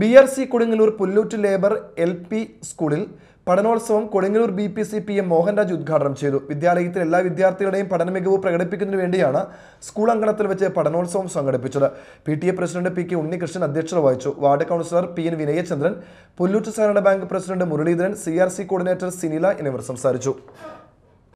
B R C Kodungallur Pullut labour L P സ്കൂളിൽ പഠനോത്സവം Kodungallur B P C P M Mohanraj ഉദ്ഘാടനം ചെയ്തു വിദ്യാലയത്തിൽ എല്ലാ വിദ്യാർത്ഥികളുടെയും പഠന മികവ് പ്രകടിപ്പിക്കുന്നതിന് വേണ്ടിയാണ് സ്കൂൾ അങ്കണത്തിൽ വെച്ച് പഠനോത്സവം സംഘടിപ്പിച്ചത് P T A president P K Unnikrishnan അധ്യക്ഷത വഹിച്ചു ward councillor P N Vinayachandran Pullut സഹകരണ bank president Muraleedharan C R C coordinator Sinila എന്നിവർ സംസാരിച്ചു